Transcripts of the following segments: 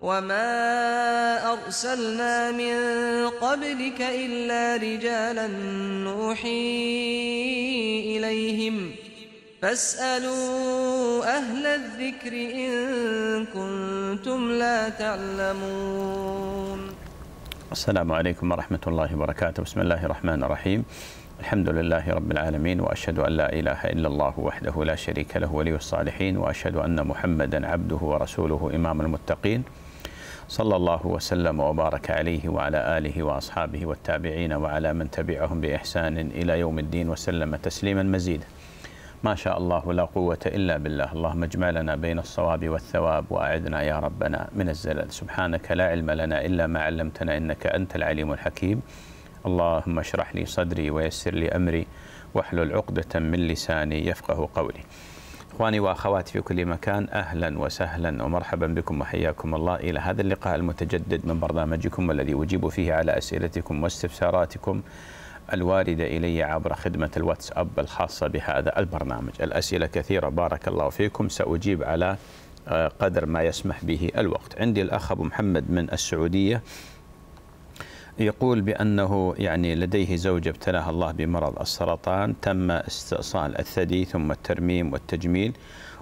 وما أرسلنا من قبلك إلا رجالا نوحي إليهم فاسألوا أهل الذكر إن كنتم لا تعلمون السلام عليكم ورحمة الله وبركاته بسم الله الرحمن الرحيم الحمد لله رب العالمين وأشهد أن لا إله إلا الله وحده لا شريك له ولي الصالحين وأشهد أن محمدا عبده ورسوله إمام المتقين صلى الله وسلم وبارك عليه وعلى آله وأصحابه والتابعين وعلى من تبعهم بإحسان إلى يوم الدين وسلم تسليما مزيدا ما شاء الله لا قوة إلا بالله اللهم اجمع لنا بين الصواب والثواب وأعذنا يا ربنا من الزلل سبحانك لا علم لنا إلا ما علمتنا إنك أنت العليم الحكيم اللهم اشرح لي صدري ويسر لي أمري واحلل عقدة من لساني يفقه قولي إخواني وأخواتي في كل مكان أهلا وسهلا ومرحبا بكم وحياكم الله إلى هذا اللقاء المتجدد من برنامجكم الذي أجيب فيه على أسئلتكم واستفساراتكم الواردة إلي عبر خدمة الواتساب الخاصة بهذا البرنامج الأسئلة كثيرة بارك الله فيكم سأجيب على آه، قدر ما يسمح به الوقت عندي الأخ أبو محمد من السعودية يقول بأنه يعني لديه زوجة ابتلاها الله بمرض السرطان تم استئصال الثدي ثم الترميم والتجميل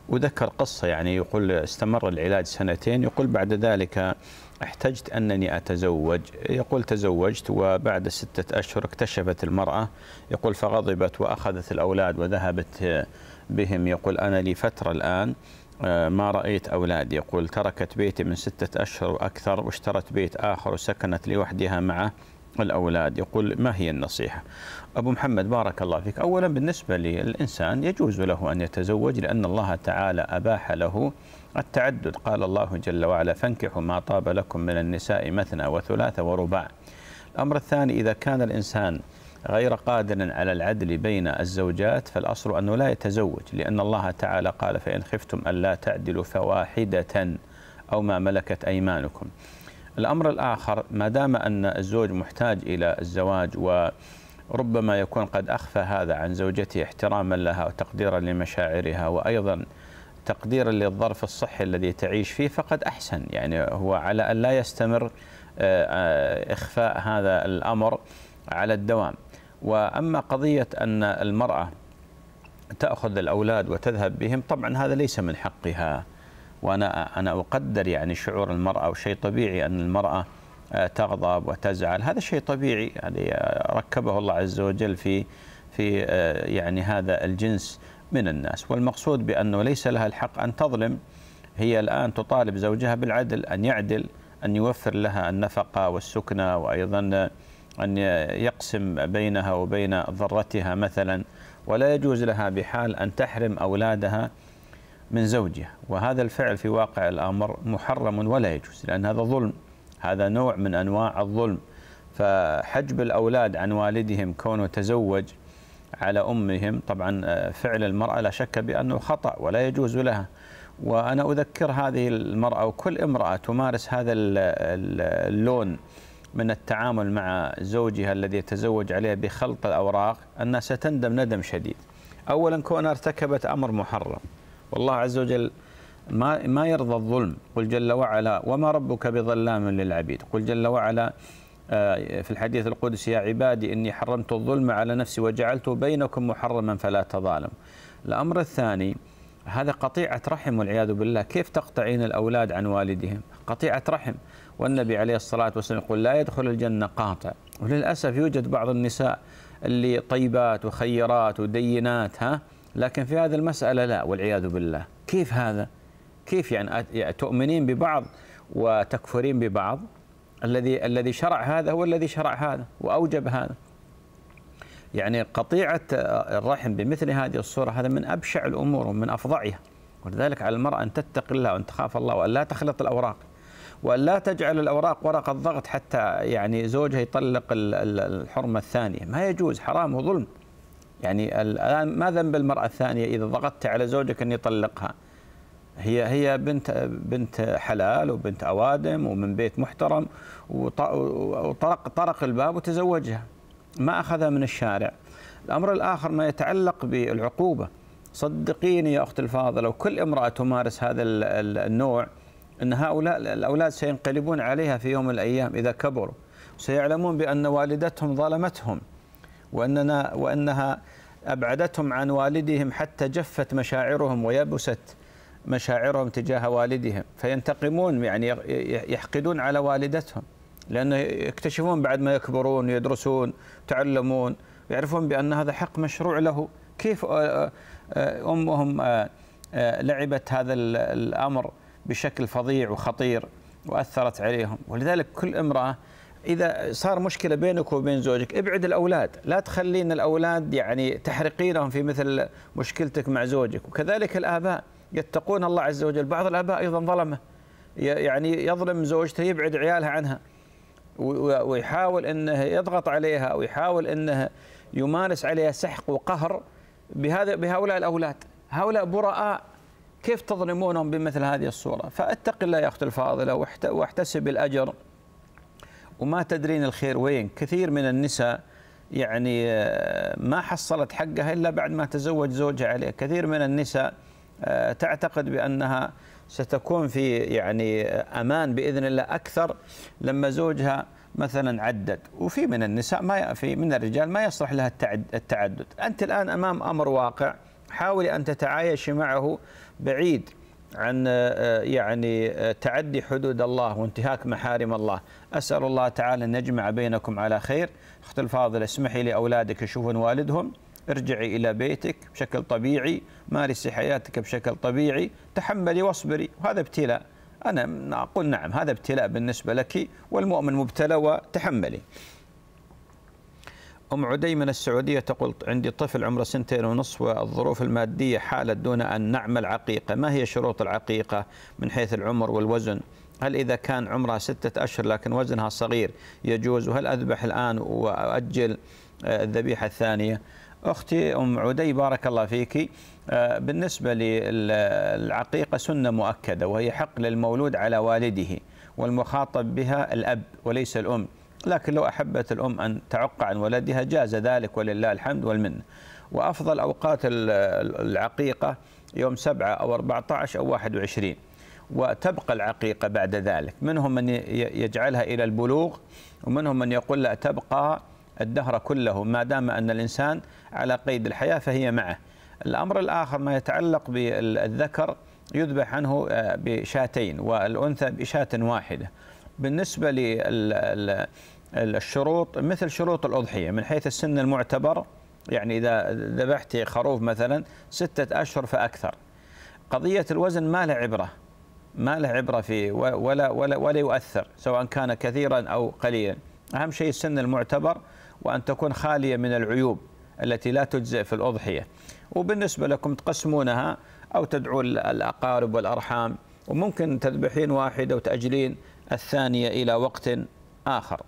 وذكر قصة يعني يقول استمر العلاج سنتين يقول بعد ذلك احتجت أنني أتزوج يقول تزوجت وبعد ستة أشهر اكتشفت المرأة يقول فغضبت وأخذت الأولاد وذهبت بهم يقول أنا لي فترة الآن آه، ما رأيت أولادي يقول تركت بيتي من ستة أشهر وأكثر واشترت بيت آخر وسكنت لوحدها مع الأولاد يقول ما هي النصيحة أبو محمد بارك الله فيك أولا بالنسبة للإنسان يجوز له أن يتزوج لأن الله تعالى أباح له التعدد قال الله جل وعلا فانكحوا ما طاب لكم من النساء مثنى وثلاث ورباع الأمر الثاني إذا كان الإنسان غير قادر على العدل بين الزوجات فالأصل أنه لا يتزوج لأن الله تعالى قال فإن خفتم ألا تعدلوا فواحدة أو ما ملكت أيمانكم الأمر الآخر ما دام أن الزوج محتاج إلى الزواج وربما يكون قد أخفى هذا عن زوجته احتراما لها وتقديرا لمشاعرها وأيضا تقديرا للظرف الصحي الذي تعيش فيه فقد أحسن يعني هو على أن لا يستمر آه، آه، إخفاء هذا الأمر على الدوام واما قضيه ان المراه تاخذ الاولاد وتذهب بهم طبعا هذا ليس من حقها وانا انا اقدر يعني شعور المراه وشيء طبيعي ان المراه آه، تغضب وتزعل هذا شيء طبيعي يعني آه، ركبه الله عز وجل في في آه، يعني هذا الجنس من الناس والمقصود بانه ليس لها الحق ان تظلم هي الان تطالب زوجها بالعدل ان يعدل ان يوفر لها النفقه والسكنه وايضا أن يقسم بينها وبين ضرتها مثلا ولا يجوز لها بحال أن تحرم أولادها من زوجها وهذا الفعل في واقع الأمر محرم ولا يجوز لأن هذا ظلم هذا نوع من أنواع الظلم فحجب الأولاد عن والدهم كونه تزوج على أمهم طبعا آه، فعل المرأة لا شك بأنه خطأ ولا يجوز لها وأنا أذكر هذه المرأة وكل امرأة تمارس هذا اللون من التعامل مع زوجها الذي يتزوج عليها بخلط الأوراق أنها ستندم ندم شديد أولا كونها ارتكبت أمر محرم والله عز وجل ما ما يرضى الظلم قل جل وعلا وما ربك بظلام للعبيد قل جل وعلا آه، في الحديث القدسي يا عبادي إني حرمت الظلم على نفسي وجعلته بينكم محرما فلا تظالم الأمر الثاني هذا قطيعة رحم والعياذ بالله كيف تقطعين الأولاد عن والدهم قطيعة رحم والنبي عليه الصلاة والسلام يقول لا يدخل الجنة قاطع وللأسف يوجد بعض النساء اللي طيبات وخيرات ودينات ها لكن في هذه المسألة لا والعياذ بالله كيف هذا كيف يعني, يعني تؤمنين ببعض وتكفرين ببعض الذي الذي شرع هذا هو الذي شرع هذا واوجب هذا يعني قطيعه آه، الرحم بمثل هذه الصوره هذا من ابشع الامور ومن افظعها ولذلك على المراه ان تتقي الله وان تخاف الله وان لا تخلط الاوراق ولا تجعل الأوراق ورقة ضغط حتى يعني زوجها يطلق الحرمة الثانية ما يجوز حرام وظلم يعني الآن ما ذنب المرأة الثانية إذا ضغطت على زوجك أن يطلقها هي هي بنت بنت حلال وبنت اوادم ومن بيت محترم وطرق طرق الباب وتزوجها ما اخذها من الشارع الامر الاخر ما يتعلق بالعقوبه صدقيني يا اختي الفاضله وكل امراه تمارس هذا النوع أن هؤلاء الأولاد سينقلبون عليها في يوم من الأيام إذا كبروا سيعلمون بأن والدتهم ظلمتهم وأننا وأنها أبعدتهم عن والدهم حتى جفت مشاعرهم ويبست مشاعرهم تجاه والدهم فينتقمون يعني يحقدون على والدتهم لأنه يكتشفون بعد ما يكبرون يدرسون تعلمون يعرفون بأن هذا حق مشروع له كيف أمهم لعبت هذا الأمر بشكل فظيع وخطير واثرت عليهم ولذلك كل امراه اذا صار مشكله بينك وبين زوجك ابعد الاولاد لا تخلين الاولاد يعني تحرقينهم في مثل مشكلتك مع زوجك وكذلك الاباء يتقون الله عز وجل بعض الاباء ايضا ظلمه يعني يظلم زوجته يبعد عيالها عنها ويحاول انه يضغط عليها ويحاول انه يمارس عليها سحق وقهر بهذا بهؤلاء الاولاد هؤلاء براء كيف تظلمونهم بمثل هذه الصورة فأتق الله يا أخت الفاضلة واحتسب الأجر وما تدرين الخير وين كثير من النساء يعني آه، ما حصلت حقها إلا بعد ما تزوج زوجها عليه كثير من النساء آه، تعتقد بأنها ستكون في يعني آه، أمان بإذن الله أكثر لما زوجها مثلا عدد وفي من النساء ما في من الرجال ما يصلح لها التعدد أنت الآن أمام أمر واقع حاولي أن تتعايشي معه بعيد عن آه، آه، يعني آه، تعدي حدود الله وانتهاك محارم الله أسأل الله تعالى أن يجمع بينكم على خير أخت الفاضلة اسمحي لأولادك يشوفون والدهم ارجعي إلى بيتك بشكل طبيعي مارسي حياتك بشكل طبيعي تحملي واصبري وهذا ابتلاء أنا أقول نعم هذا ابتلاء بالنسبة لك والمؤمن مبتلى وتحملي أم عدي من السعودية تقول عندي طفل عمره سنتين ونصف والظروف المادية حالت دون أن نعمل عقيقة ما هي شروط العقيقة من حيث العمر والوزن هل إذا كان عمرها ستة أشهر لكن وزنها صغير يجوز وهل أذبح الآن وأجل آه، الذبيحة الثانية أختي أم عدي بارك الله فيك آه، بالنسبة للعقيقة سنة مؤكدة وهي حق للمولود على والده والمخاطب بها الأب وليس الأم لكن لو أحبت الأم أن تعق عن ولدها جاز ذلك ولله الحمد والمنة وأفضل أوقات العقيقة يوم 7 أو 14 أو 21 وتبقى العقيقة بعد ذلك منهم من يجعلها إلى البلوغ ومنهم من يقول لا تبقى الدهر كله ما دام أن الإنسان على قيد الحياة فهي معه الأمر الآخر ما يتعلق بالذكر يذبح عنه آه، بشاتين والأنثى بشاة واحدة بالنسبة للشروط مثل شروط الأضحية من حيث السن المعتبر يعني إذا ذبحت خروف مثلا ستة أشهر فأكثر قضية الوزن ما له عبرة ما له عبرة فيه ولا, ولا, ولا يؤثر سواء كان كثيرا أو قليلا أهم شيء السن المعتبر وأن تكون خالية من العيوب التي لا تجزئ في الأضحية وبالنسبة لكم تقسمونها أو تدعون الأقارب والأرحام وممكن تذبحين واحدة وتأجلين الثانية إلى وقت آخر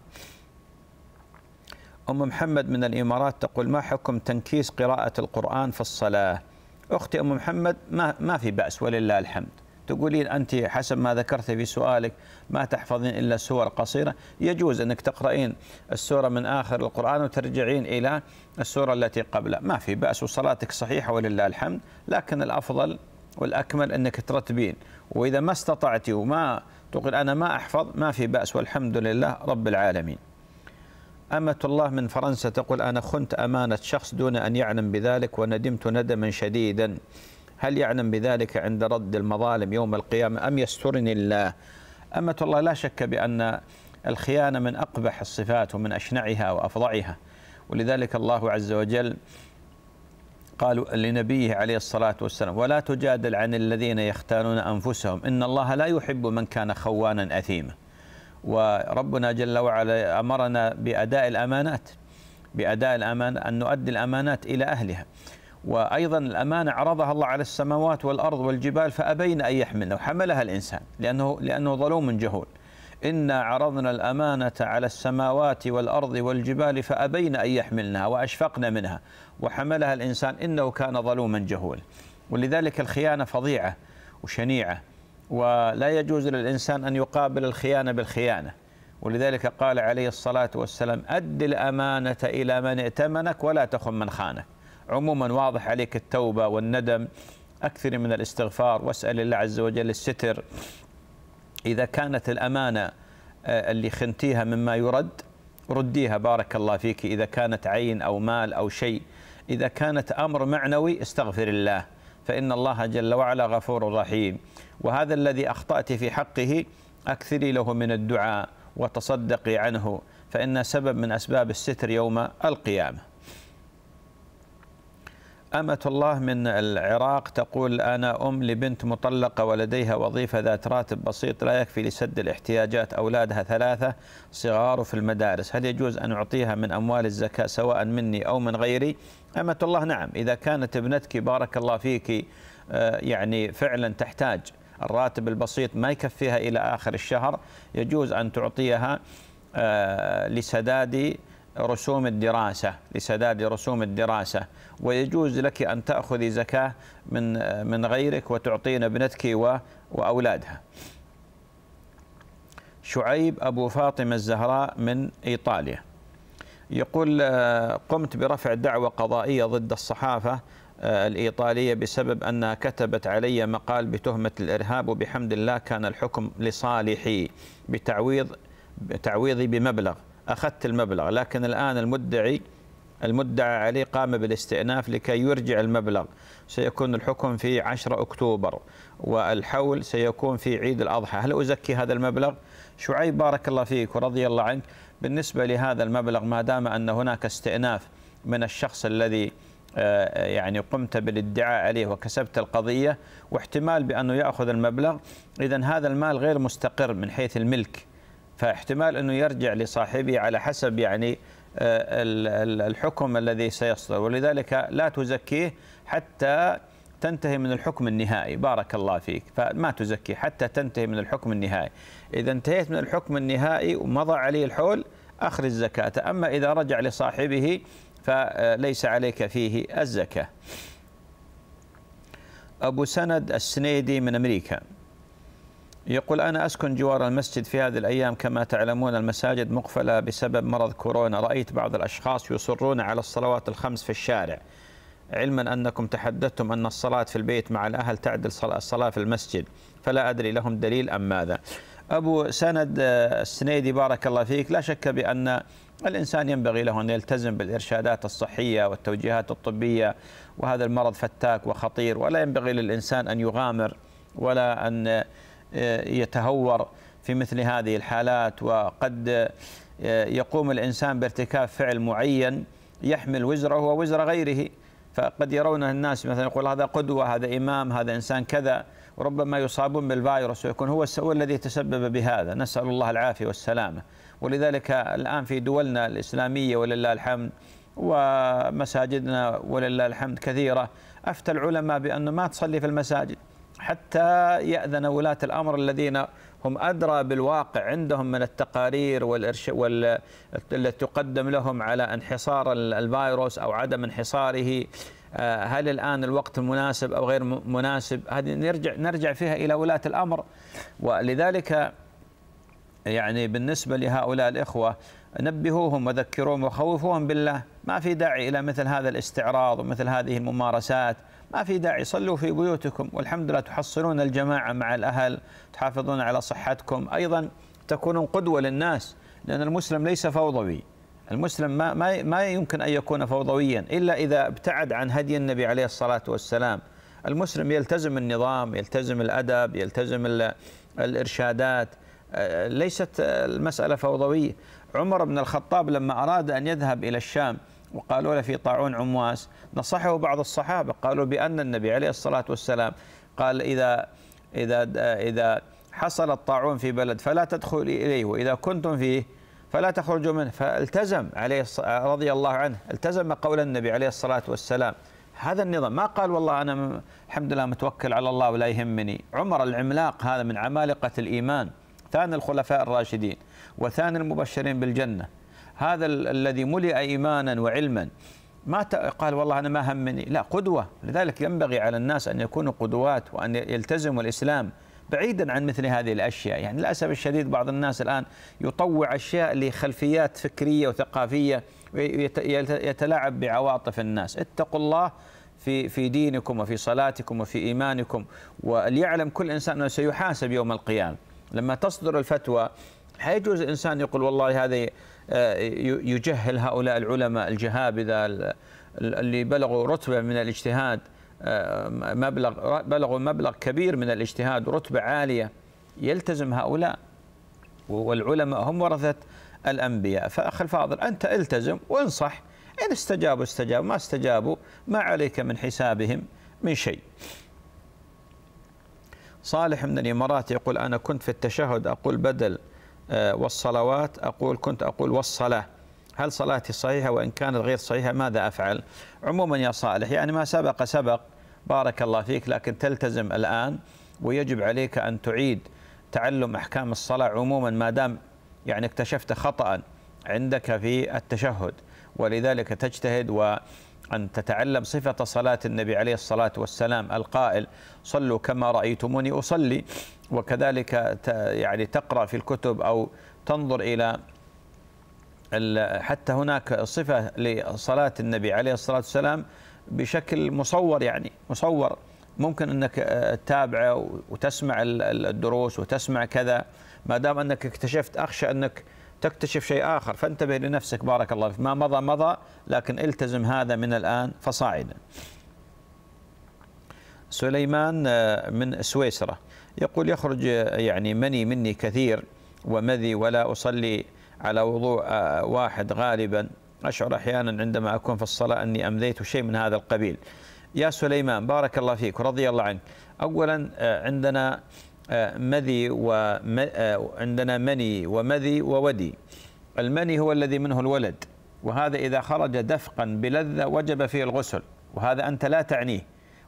أم محمد من الإمارات تقول ما حكم تنكيس قراءة القرآن في الصلاة أختي أم محمد ما, ما في بأس ولله الحمد تقولين أنت حسب ما ذكرت في سؤالك ما تحفظين إلا سور قصيرة يجوز أنك تقرأين السورة من آخر القرآن وترجعين إلى السورة التي قبلها ما في بأس وصلاتك صحيحة ولله الحمد لكن الأفضل والأكمل أنك ترتبين وإذا ما استطعت وما تقول أنا ما أحفظ ما في بأس والحمد لله رب العالمين أمة الله من فرنسا تقول أنا خنت أمانة شخص دون أن يعلم بذلك وندمت ندما شديدا هل يعلم بذلك عند رد المظالم يوم القيامة أم يسترني الله أمة الله لا شك بأن الخيانة من أقبح الصفات ومن أشنعها وأفظعها ولذلك الله عز وجل قالوا لنبيه عليه الصلاة والسلام ولا تجادل عن الذين يختانون أنفسهم إن الله لا يحب من كان خوانا أثيما وربنا جل وعلا أمرنا بأداء الأمانات بأداء الأمانة أن نؤدي الأمانات إلى أهلها وأيضا الأمانة عرضها الله على السماوات والأرض والجبال فأبين أن يحملها وحملها الإنسان لأنه, لأنه ظلوم جهول إنا عرضنا الأمانة على السماوات والأرض والجبال فأبين أن يحملنها وأشفقن منها وحملها الإنسان إنه كان ظلوما جهولا ولذلك الخيانة فظيعة وشنيعة ولا يجوز للإنسان أن يقابل الخيانة بالخيانة ولذلك قال عليه الصلاة والسلام أد الأمانة إلى من ائتمنك ولا تخن من خانك عموما واضح عليك التوبة والندم أكثر من الاستغفار واسأل الله عز وجل الستر إذا كانت الأمانة آه، اللي خنتيها مما يرد رديها بارك الله فيك إذا كانت عين أو مال أو شيء إذا كانت أمر معنوي استغفر الله فإن الله جل وعلا غفور رحيم وهذا الذي أخطأت في حقه أكثري له من الدعاء وتصدقي عنه فإن سبب من أسباب الستر يوم القيامة أمة الله من العراق تقول أنا أم لبنت مطلقة ولديها وظيفة ذات راتب بسيط لا يكفي لسد الاحتياجات أولادها ثلاثة صغار في المدارس هل يجوز أن أعطيها من أموال الزكاة سواء مني أو من غيري أمة الله نعم إذا كانت ابنتك بارك الله فيك آه، يعني فعلا تحتاج الراتب البسيط ما يكفيها إلى آخر الشهر يجوز أن تعطيها آه، لسداد رسوم الدراسة لسداد رسوم الدراسة ويجوز لك أن تأخذي زكاة من من غيرك وتعطين ابنتك وأولادها شعيب أبو فاطمة الزهراء من إيطاليا يقول آه، قمت برفع دعوة قضائية ضد الصحافة آه، الإيطالية بسبب أنها كتبت علي مقال بتهمة الإرهاب وبحمد الله كان الحكم لصالحي بتعويض تعويضي بمبلغ أخذت المبلغ لكن الآن المدعي المدعى عليه قام بالاستئناف لكي يرجع المبلغ سيكون الحكم في 10 أكتوبر والحول سيكون في عيد الأضحى هل أزكي هذا المبلغ؟ شعيب بارك الله فيك ورضي الله عنك بالنسبة لهذا المبلغ ما دام أن هناك استئناف من الشخص الذي آه، يعني قمت بالادعاء عليه وكسبت القضية واحتمال بأنه يأخذ المبلغ إذا هذا المال غير مستقر من حيث الملك فاحتمال أنه يرجع لصاحبه على حسب يعني آه، الحكم الذي سيصدر ولذلك لا تزكيه حتى تنتهي من الحكم النهائي بارك الله فيك فما تزكي حتى تنتهي من الحكم النهائي إذا انتهيت من الحكم النهائي ومضى عليه الحول أخرج زكاته أما إذا رجع لصاحبه فليس عليك فيه الزكاة أبو سند السنيدي من أمريكا يقول أنا أسكن جوار المسجد في هذه الأيام كما تعلمون المساجد مقفلة بسبب مرض كورونا رأيت بعض الأشخاص يصرون على الصلوات الخمس في الشارع علما أنكم تحدثتم أن الصلاة في البيت مع الأهل تعدل الصلاة في المسجد فلا أدري لهم دليل أم ماذا أبو سند آه، السنيدي بارك الله فيك لا شك بأن الإنسان ينبغي له أن يلتزم بالإرشادات الصحية والتوجيهات الطبية وهذا المرض فتاك وخطير ولا ينبغي للإنسان أن يغامر ولا أن آه، يتهور في مثل هذه الحالات وقد آه، يقوم الإنسان بارتكاب فعل معين يحمل وزره ووزر غيره فقد يرونه الناس مثلا يقول هذا قدوة هذا إمام هذا إنسان كذا ربما يصابون بالفيروس ويكون هو هو الذي تسبب بهذا نسأل الله العافية والسلامة ولذلك الآن في دولنا الإسلامية ولله الحمد ومساجدنا ولله الحمد كثيرة أفتى العلماء بأنه ما تصلي في المساجد حتى يأذن ولاة الأمر الذين هم أدرى بالواقع عندهم من التقارير والإرش... وال... التي تقدم لهم على انحصار الفيروس أو عدم انحصاره آه، هل الآن الوقت المناسب أو غير مناسب هذه نرجع, نرجع فيها إلى ولاة الأمر ولذلك يعني بالنسبة لهؤلاء الإخوة نبهوهم وذكروهم وخوفوهم بالله ما في داعي إلى مثل هذا الاستعراض ومثل هذه الممارسات ما في داعي صلوا في بيوتكم والحمد لله تحصلون الجماعة مع الأهل تحافظون على صحتكم أيضا تكونون قدوة للناس لأن المسلم ليس فوضوي المسلم ما, ما, ما يمكن أن يكون فوضويا إلا إذا ابتعد عن هدي النبي عليه الصلاة والسلام المسلم يلتزم النظام يلتزم الأدب يلتزم الإرشادات آه، ليست المسألة فوضوية عمر بن الخطاب لما أراد أن يذهب إلى الشام وقالوا له في طاعون عمواس نصحه بعض الصحابة قالوا بأن النبي عليه الصلاة والسلام قال إذا إذا إذا حصل الطاعون في بلد فلا تدخل إليه وإذا كنتم فيه فلا تخرجوا منه فالتزم عليه رضي الله عنه التزم قول النبي عليه الصلاة والسلام هذا النظام ما قال والله أنا الحمد لله متوكل على الله ولا يهمني عمر العملاق هذا من عمالقة الإيمان ثاني الخلفاء الراشدين وثاني المبشرين بالجنة هذا الذي ملئ إيمانا وعلما ما قال والله أنا ما همني لا قدوة لذلك ينبغي على الناس أن يكونوا قدوات وأن يلتزموا الإسلام بعيدا عن مثل هذه الأشياء يعني للأسف الشديد بعض الناس الآن يطوع أشياء لخلفيات فكرية وثقافية يتلاعب بعواطف الناس اتقوا الله في في دينكم وفي صلاتكم وفي ايمانكم وليعلم كل انسان انه سيحاسب يوم القيامه لما تصدر الفتوى حيجوز الانسان يقول والله هذه يجهل هؤلاء العلماء الجهابذة اللي بلغوا رتبة من الاجتهاد آه، مبلغ بلغوا مبلغ كبير من الاجتهاد ورتبة عالية يلتزم هؤلاء والعلماء هم ورثة الأنبياء فأخ الفاضل أنت التزم وانصح إن استجابوا استجابوا ما استجابوا ما عليك من حسابهم من شيء صالح من الإمارات يقول أنا كنت في التشهد أقول بدل آه، والصلوات أقول كنت أقول والصلاة هل صلاتي صحيحة وإن كانت غير صحيحة ماذا أفعل عموما يا صالح يعني ما سبق سبق بارك الله فيك لكن تلتزم الآن ويجب عليك أن تعيد تعلم أحكام الصلاة عموما ما دام يعني اكتشفت خطأ عندك في التشهد ولذلك تجتهد و أن تتعلم صفة صلاة النبي عليه الصلاة والسلام القائل صلوا كما رأيتموني أصلي وكذلك يعني تقرأ في الكتب أو تنظر إلى حتى هناك صفة لصلاة النبي عليه الصلاة والسلام بشكل مصور يعني مصور ممكن انك آه، تتابعه وتسمع الدروس وتسمع كذا ما دام انك اكتشفت اخشى انك تكتشف شيء آخر فانتبه لنفسك بارك الله فيك ما مضى مضى لكن التزم هذا من الآن فصاعدا سليمان آه، من سويسرا يقول يخرج آه، يعني مني مني كثير ومذي ولا أصلي على وضوء آه، واحد غالبا أشعر أحيانا عندما أكون في الصلاة أني أمذيت شيء من هذا القبيل يا سليمان بارك الله فيك ورضي الله عنك أولا عندنا مذي وعندنا آه، مني ومذي وودي المني هو الذي منه الولد وهذا إذا خرج دفقا بلذة وجب فيه الغسل وهذا أنت لا تعنيه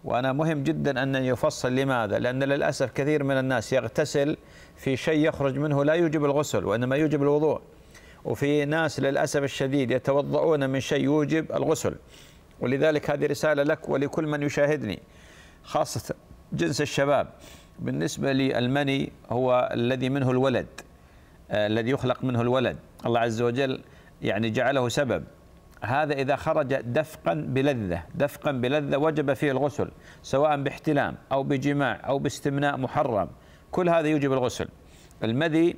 وأنا مهم جدا أن يفصل لماذا لأن للأسف كثير من الناس يغتسل في شيء يخرج منه لا يوجب الغسل وإنما يوجب الوضوء وفي ناس للأسف الشديد يتوضؤون من شيء يوجب الغسل ولذلك هذه رسالة لك ولكل من يشاهدني خاصة جنس الشباب بالنسبة للمني هو الذي منه الولد آه، الذي يخلق منه الولد الله عز وجل يعني جعله سبب هذا إذا خرج دفقا بلذة دفقا بلذة وجب فيه الغسل سواء باحتلام أو بجماع أو باستمناء محرم كل هذا يوجب الغسل المذي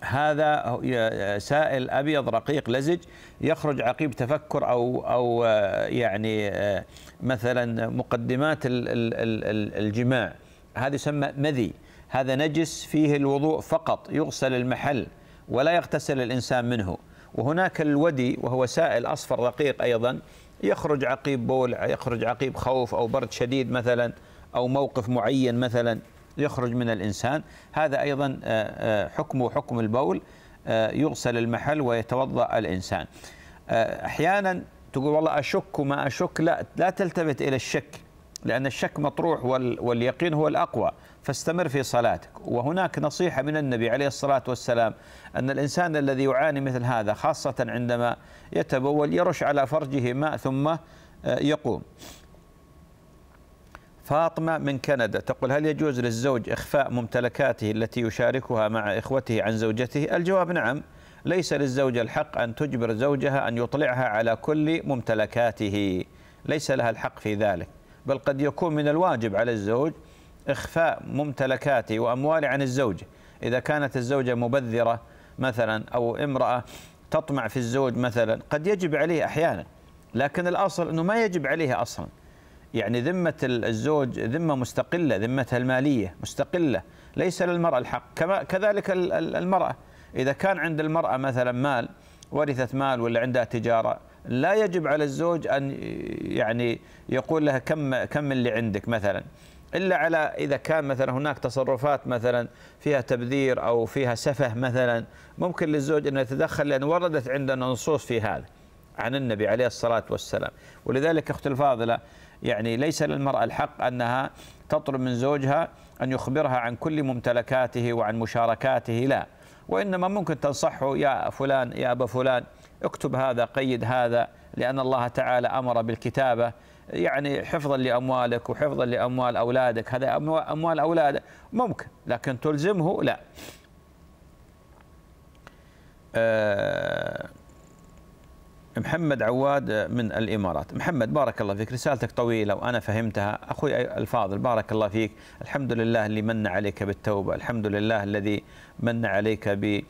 هذا سائل ابيض رقيق لزج يخرج عقيب تفكر او او آه، يعني آه، مثلا مقدمات الجماع هذا يسمى مذي هذا نجس فيه الوضوء فقط يغسل المحل ولا يغتسل الإنسان منه وهناك الودي وهو سائل أصفر رقيق أيضا يخرج عقيب بول يخرج عقيب خوف أو برد شديد مثلا أو موقف معين مثلا يخرج من الإنسان هذا أيضا آه، آه، حكمه حكم البول آه، يغسل المحل ويتوضأ الإنسان أحيانا تقول والله أشك وما أشك لا لا تلتفت إلى الشك لأن الشك مطروح واليقين هو الأقوى فاستمر في صلاتك وهناك نصيحة من النبي عليه الصلاة والسلام أن الإنسان الذي يعاني مثل هذا خاصة عندما يتبول يرش على فرجه ماء ثم آه، يقوم فاطمة من كندا تقول هل يجوز للزوج إخفاء ممتلكاته التي يشاركها مع إخوته عن زوجته الجواب نعم ليس للزوجة الحق أن تجبر زوجها أن يطلعها على كل ممتلكاته ليس لها الحق في ذلك بل قد يكون من الواجب على الزوج إخفاء ممتلكاته وأمواله عن الزوجة إذا كانت الزوجة مبذرة مثلا أو امرأة تطمع في الزوج مثلا قد يجب عليه أحيانا لكن الأصل أنه ما يجب عليه أصلا يعني ذمة الزوج ذمة مستقلة ذمتها المالية مستقلة ليس للمرأة الحق كما كذلك المرأة إذا كان عند المرأة مثلا مال ورثت مال ولا عندها تجارة لا يجب على الزوج ان يعني يقول لها كم كم اللي عندك مثلا الا على اذا كان مثلا هناك تصرفات مثلا فيها تبذير او فيها سفه مثلا ممكن للزوج انه يتدخل لان وردت عندنا نصوص في هذا عن النبي عليه الصلاه والسلام ولذلك اختي الفاضله يعني ليس للمراه الحق انها تطلب من زوجها ان يخبرها عن كل ممتلكاته وعن مشاركاته لا وانما ممكن تنصحه يا فلان يا ابا فلان اكتب هذا قيد هذا لأن الله تعالى أمر بالكتابة يعني حفظا لأموالك وحفظا لأموال أولادك هذا أموال أولادك ممكن لكن تلزمه لا آه، محمد عواد من الامارات، محمد بارك الله فيك، رسالتك طويله وانا فهمتها، اخوي الفاضل بارك الله فيك، الحمد لله اللي من عليك بالتوبه، الحمد لله الذي من عليك ب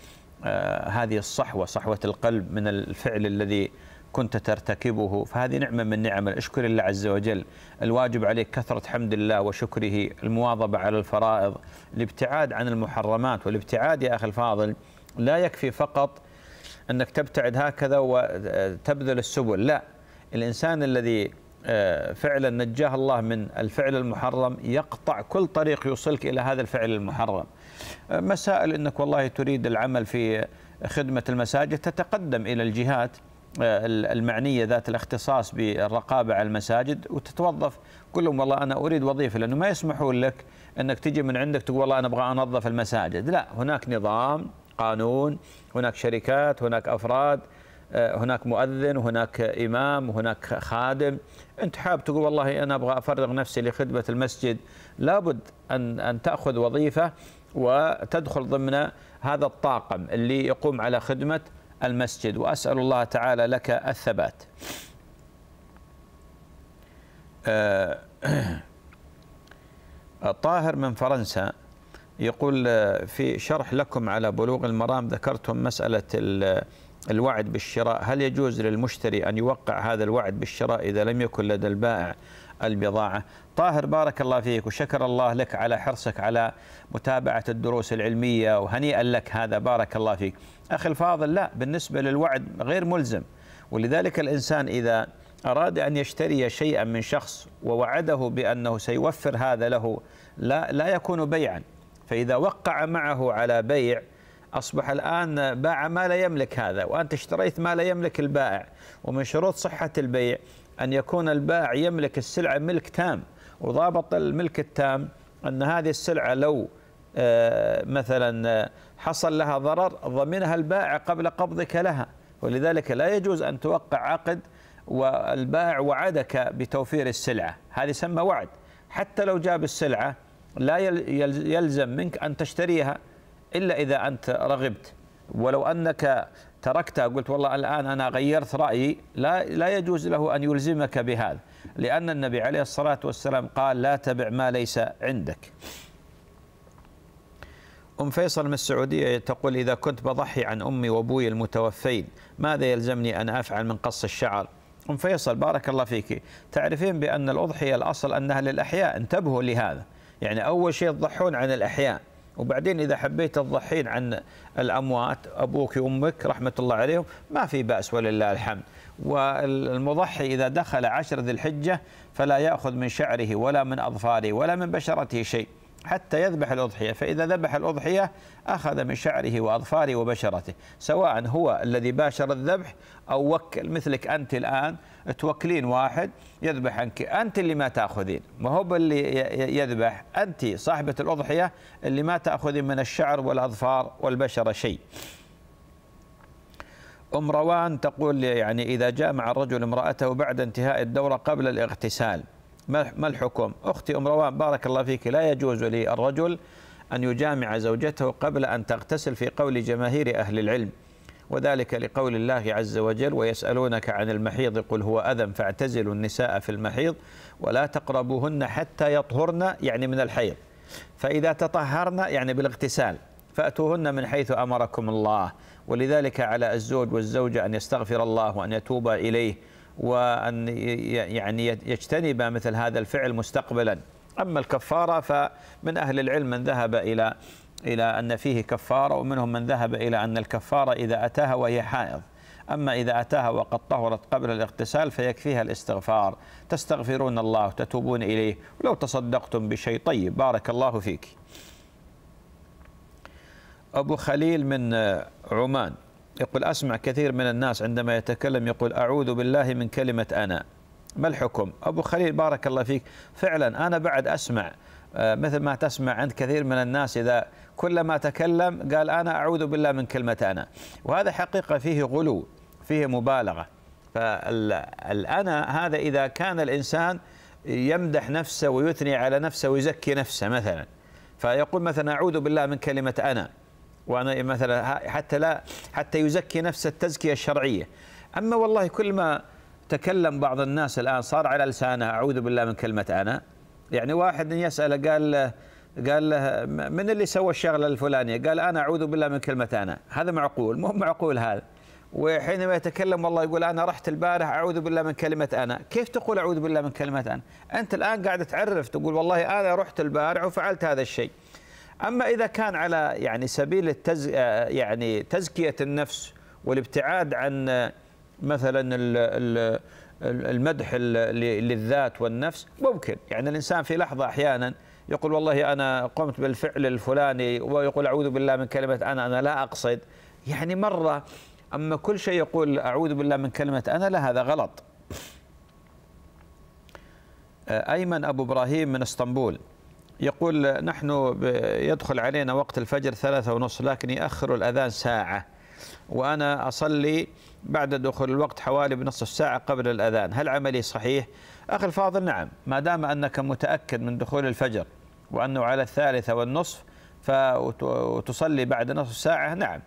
آه، هذه الصحوة صحوة القلب من الفعل الذي كنت ترتكبه فهذه نعمة من نعم اشكر الله عز وجل الواجب عليك كثرة حمد الله وشكره المواظبة على الفرائض الابتعاد عن المحرمات والابتعاد يا أخي الفاضل لا يكفي فقط أنك تبتعد هكذا وتبذل السبل لا الإنسان الذي آه، فعلا نجاه الله من الفعل المحرم يقطع كل طريق يوصلك إلى هذا الفعل المحرم آه، مسائل أنك والله تريد العمل في خدمة المساجد تتقدم إلى الجهات آه، المعنية ذات الاختصاص بالرقابة على المساجد وتتوظف قل لهم والله أنا أريد وظيفة لأنه ما يسمحون لك أنك تجي من عندك تقول والله أنا أبغى أنظف المساجد لا هناك نظام قانون هناك شركات هناك أفراد آه، هناك مؤذن وهناك إمام وهناك خادم أنت حاب تقول والله أنا أبغى أفرغ نفسي لخدمة المسجد لابد أن أن تأخذ وظيفة وتدخل ضمن هذا الطاقم اللي يقوم على خدمة المسجد وأسأل الله تعالى لك الثبات آه، طاهر من فرنسا يقول آه، في شرح لكم على بلوغ المرام ذكرتم مسألة الوعد بالشراء هل يجوز للمشتري أن يوقع هذا الوعد بالشراء إذا لم يكن لدى البائع البضاعة طاهر بارك الله فيك وشكر الله لك على حرصك على متابعة الدروس العلمية وهنيئا لك هذا بارك الله فيك أخي الفاضل لا بالنسبة للوعد غير ملزم ولذلك الإنسان إذا أراد أن يشتري شيئا من شخص ووعده بأنه سيوفر هذا له لا, لا يكون بيعا فإذا وقع معه على بيع أصبح الآن باع ما لا يملك هذا وأنت اشتريت ما لا يملك البائع ومن شروط صحة البيع أن يكون البائع يملك السلعة ملك تام وضابط الملك التام أن هذه السلعة لو آه، مثلا آه، حصل لها ضرر ضمنها البائع قبل قبضك لها ولذلك لا يجوز أن توقع عقد والبائع وعدك بتوفير السلعة هذه سمى وعد حتى لو جاب السلعة لا يلزم منك أن تشتريها إلا إذا أنت رغبت ولو أنك تركتها قلت والله الآن أنا غيرت رأيي لا, لا يجوز له أن يلزمك بهذا لأن النبي عليه الصلاة والسلام قال لا تبع ما ليس عندك أم فيصل من السعودية تقول إذا كنت بضحي عن أمي وأبوي المتوفين ماذا يلزمني أن أفعل من قص الشعر أم فيصل بارك الله فيك تعرفين بأن الأضحية الأصل أنها للأحياء انتبهوا لهذا يعني أول شيء تضحون عن الأحياء وبعدين اذا حبيت تضحين عن الاموات ابوك وامك رحمه الله عليهم ما في باس ولله الحمد والمضحي اذا دخل عشر ذي الحجه فلا ياخذ من شعره ولا من اظفاره ولا من بشرته شيء حتى يذبح الأضحية فإذا ذبح الأضحية أخذ من شعره وأظفاره وبشرته سواء هو الذي باشر الذبح أو وكل مثلك أنت الآن توكلين واحد يذبح عنك أنت اللي ما تأخذين ما هو اللي يذبح أنت صاحبة الأضحية اللي ما تأخذين من الشعر والأظفار والبشرة شيء أم روان تقول يعني إذا جامع الرجل امرأته بعد انتهاء الدورة قبل الاغتسال ما الحكم أختي أم روان بارك الله فيك لا يجوز للرجل أن يجامع زوجته قبل أن تغتسل في قول جماهير أهل العلم وذلك لقول الله عز وجل ويسألونك عن المحيض قل هو أذى فاعتزلوا النساء في المحيض ولا تقربوهن حتى يطهرن يعني من الحيض فإذا تطهرن يعني بالاغتسال فأتوهن من حيث أمركم الله ولذلك على الزوج والزوجة أن يستغفر الله وأن يتوب إليه وأن يعني يجتنب مثل هذا الفعل مستقبلا أما الكفارة فمن أهل العلم من ذهب إلى إلى أن فيه كفارة ومنهم من ذهب إلى أن الكفارة إذا أتاها وهي حائض أما إذا أتاها وقد طهرت قبل الاغتسال فيكفيها الاستغفار تستغفرون الله تتوبون إليه ولو تصدقتم بشيء طيب بارك الله فيك أبو خليل من عمان يقول أسمع كثير من الناس عندما يتكلم يقول أعوذ بالله من كلمة أنا ما الحكم أبو خليل بارك الله فيك فعلا أنا بعد أسمع آه، مثل ما تسمع عند كثير من الناس إذا كلما تكلم قال أنا أعوذ بالله من كلمة أنا وهذا حقيقة فيه غلو فيه مبالغة فالأنا هذا إذا كان الإنسان يمدح نفسه ويثني على نفسه ويزكي نفسه مثلا فيقول مثلا أعوذ بالله من كلمة أنا وانا مثلا حتى لا حتى يزكي نفسه التزكيه الشرعيه اما والله كل ما تكلم بعض الناس الان صار على لسانه اعوذ بالله من كلمه انا يعني واحد يساله قال له قال له من اللي سوى الشغله الفلانيه؟ قال انا اعوذ بالله من كلمه انا، هذا معقول مو معقول هذا. وحينما يتكلم والله يقول انا رحت البارح اعوذ بالله من كلمه انا، كيف تقول اعوذ بالله من كلمه انا؟ انت الان قاعد تعرف تقول والله انا رحت البارح وفعلت هذا الشيء. اما اذا كان على يعني سبيل التز آه، يعني تزكيه النفس والابتعاد عن آه، مثلا المدح للذات والنفس ممكن يعني الانسان في لحظه احيانا يقول والله انا قمت بالفعل الفلاني ويقول اعوذ بالله من كلمه انا انا لا اقصد يعني مره اما كل شيء يقول اعوذ بالله من كلمه انا لا هذا غلط آه، ايمن ابو ابراهيم من اسطنبول يقول نحن يدخل علينا وقت الفجر ثلاثة ونصف لكن يأخر الأذان ساعة وأنا أصلي بعد دخول الوقت حوالي بنصف ساعة قبل الأذان هل عملي صحيح؟ أخي الفاضل نعم ما دام أنك متأكد من دخول الفجر وأنه على الثالثة والنصف وتصلي بعد نصف ساعة نعم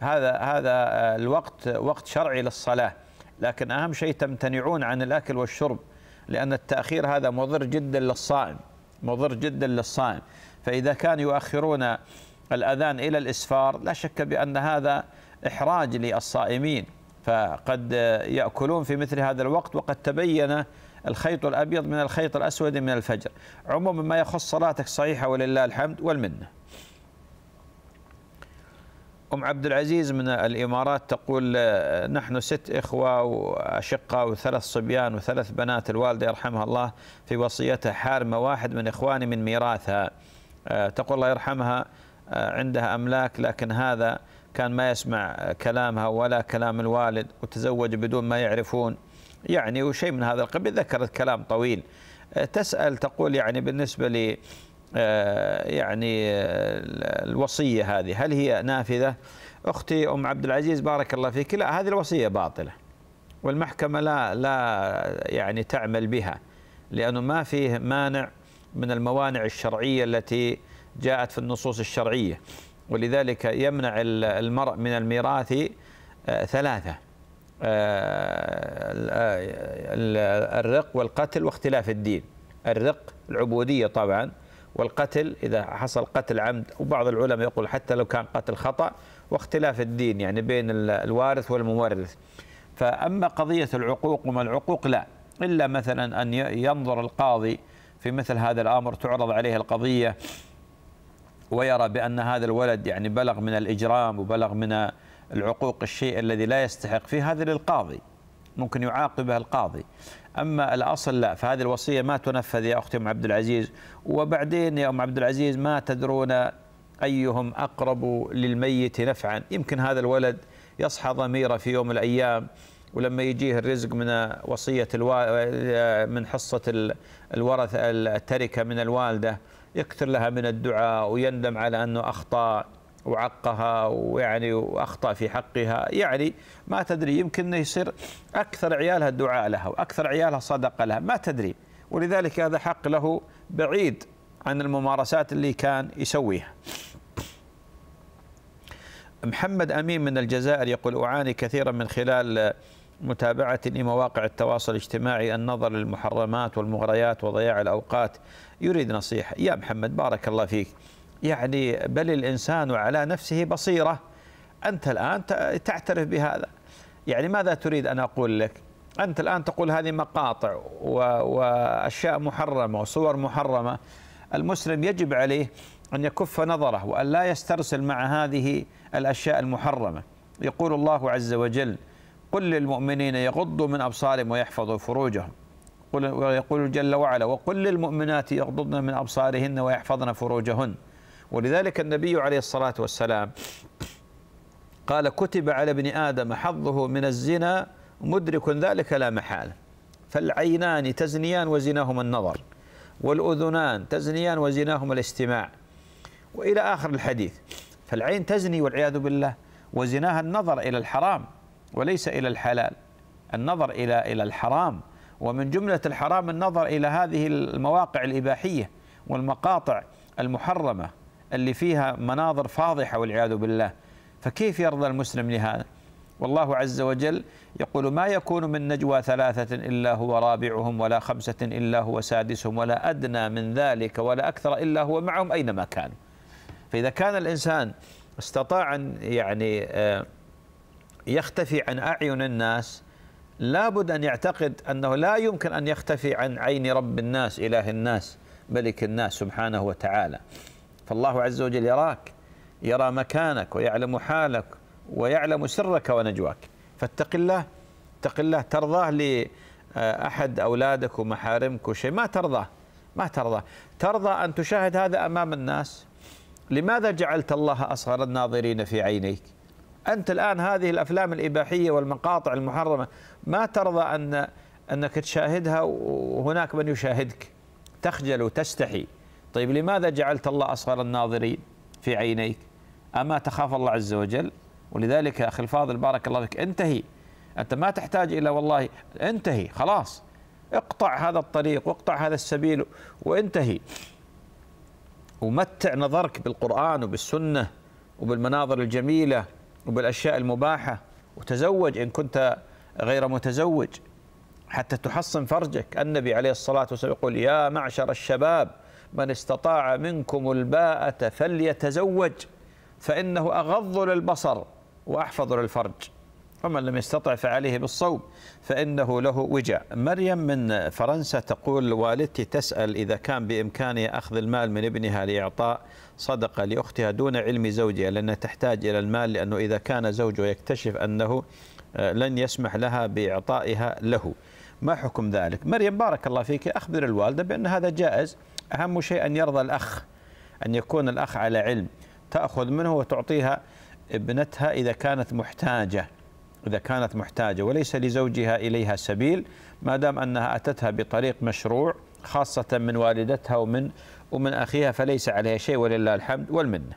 هذا هذا آه، الوقت وقت شرعي للصلاة لكن أهم شيء تمتنعون عن الأكل والشرب لأن التأخير هذا مضر جدا للصائم مضر جدا للصائم فإذا كان يؤخرون الأذان إلى الإسفار لا شك بأن هذا إحراج للصائمين فقد يأكلون في مثل هذا الوقت وقد تبين الخيط الأبيض من الخيط الأسود من الفجر عموما ما يخص صلاتك صحيحة ولله الحمد والمنه أم عبد العزيز من الإمارات تقول آه، نحن ست إخوة وأشقة وثلاث صبيان وثلاث بنات الوالدة يرحمها الله في وصيتها حارمة واحد من إخواني من ميراثها آه، تقول الله يرحمها آه، عندها أملاك لكن هذا كان ما يسمع كلامها ولا كلام الوالد وتزوج بدون ما يعرفون يعني وشيء من هذا القبيل ذكرت كلام طويل تسأل تقول يعني بالنسبة لي آه، يعني آه، الوصية هذه هل هي نافذة أختي أم عبد العزيز بارك الله فيك لا هذه الوصية باطلة والمحكمة لا لا يعني تعمل بها لأنه ما فيه مانع من الموانع الشرعية التي جاءت في النصوص الشرعية ولذلك يمنع المرء من الميراث آه، ثلاثة الرق والقتل واختلاف الدين الرق العبودية طبعا والقتل إذا حصل قتل عمد وبعض العلماء يقول حتى لو كان قتل خطأ واختلاف الدين يعني بين الوارث والمورث فأما قضية العقوق وما العقوق لا إلا مثلا أن ينظر القاضي في مثل هذا الأمر تعرض عليه القضية ويرى بأن هذا الولد يعني بلغ من الإجرام وبلغ من العقوق الشيء الذي لا يستحق فيه هذا للقاضي ممكن يعاقبه القاضي اما الاصل لا فهذه الوصيه ما تنفذ يا اختي ام عبد العزيز وبعدين يا ام عبد العزيز ما تدرون ايهم اقرب للميت نفعا يمكن هذا الولد يصحى ضميره في يوم الايام ولما يجيه الرزق من وصيه الو... من حصه الورث التركه من الوالده يكثر لها من الدعاء ويندم على انه اخطا وعقها ويعني واخطا في حقها يعني ما تدري يمكن يصير اكثر عيالها الدعاء لها واكثر عيالها صدقه لها ما تدري ولذلك هذا حق له بعيد عن الممارسات اللي كان يسويها محمد امين من الجزائر يقول اعاني كثيرا من خلال متابعتي لمواقع التواصل الاجتماعي النظر للمحرمات والمغريات وضياع الاوقات يريد نصيحه يا محمد بارك الله فيك يعني بل الإنسان على نفسه بصيرة أنت الآن تعترف بهذا يعني ماذا تريد أن أقول لك أنت الآن تقول هذه مقاطع وأشياء محرمة وصور محرمة المسلم يجب عليه أن يكف نظره وأن لا يسترسل مع هذه الأشياء المحرمة يقول الله عز وجل قل للمؤمنين يغضوا من أبصارهم ويحفظوا فروجهم ويقول جل وعلا وقل للمؤمنات يغضضن من أبصارهن ويحفظن فروجهن ولذلك النبي عليه الصلاة والسلام قال كتب على ابن آدم حظه من الزنا مدرك ذلك لا محالة فالعينان تزنيان وزناهما النظر والأذنان تزنيان وزناهما الاستماع وإلى آخر الحديث فالعين تزني والعياذ بالله وزناها النظر إلى الحرام وليس إلى الحلال النظر إلى إلى الحرام ومن جملة الحرام النظر إلى هذه المواقع الإباحية والمقاطع المحرمة اللي فيها مناظر فاضحة والعياذ بالله فكيف يرضى المسلم لهذا والله عز وجل يقول ما يكون من نجوى ثلاثة إلا هو رابعهم ولا خمسة إلا هو سادسهم ولا أدنى من ذلك ولا أكثر إلا هو معهم أينما كانوا فإذا كان الإنسان استطاع أن يعني آه، يختفي عن أعين الناس لابد أن يعتقد أنه لا يمكن أن يختفي عن عين رب الناس إله الناس ملك الناس سبحانه وتعالى فالله عز وجل يراك يرى مكانك ويعلم حالك ويعلم سرك ونجواك فاتق الله اتق الله ترضاه لأحد أولادك ومحارمك وشيء ما ترضاه ما ترضاه ترضى أن تشاهد هذا أمام الناس لماذا جعلت الله أصغر الناظرين في عينيك أنت الآن هذه الأفلام الإباحية والمقاطع المحرمة ما ترضى أن أنك تشاهدها وهناك من يشاهدك تخجل وتستحي طيب لماذا جعلت الله أصغر الناظرين في عينيك أما تخاف الله عز وجل ولذلك أخي الفاضل بارك الله فيك انتهي أنت ما تحتاج إلى والله انتهي خلاص اقطع هذا الطريق واقطع هذا السبيل وانتهي ومتع نظرك بالقرآن وبالسنة وبالمناظر الجميلة وبالأشياء المباحة وتزوج إن كنت غير متزوج حتى تحصن فرجك النبي عليه الصلاة والسلام يقول يا معشر الشباب من استطاع منكم الباءة فليتزوج فإنه أغض للبصر وأحفظ للفرج ومن لم يستطع فعليه بالصوم فإنه له وجع مريم من فرنسا تقول والدتي تسأل إذا كان بإمكاني أخذ المال من ابنها لإعطاء صدقة لأختها دون علم زوجها لأنها تحتاج إلى المال لأنه إذا كان زوجها يكتشف أنه آه، لن يسمح لها بإعطائها له ما حكم ذلك مريم بارك الله فيك أخبر الوالدة بأن هذا جائز أهم شيء أن يرضى الأخ أن يكون الأخ على علم تأخذ منه وتعطيها ابنتها إذا كانت محتاجة إذا كانت محتاجة وليس لزوجها إليها سبيل ما دام أنها أتتها بطريق مشروع خاصة من والدتها ومن ومن أخيها فليس عليها شيء ولله الحمد والمنة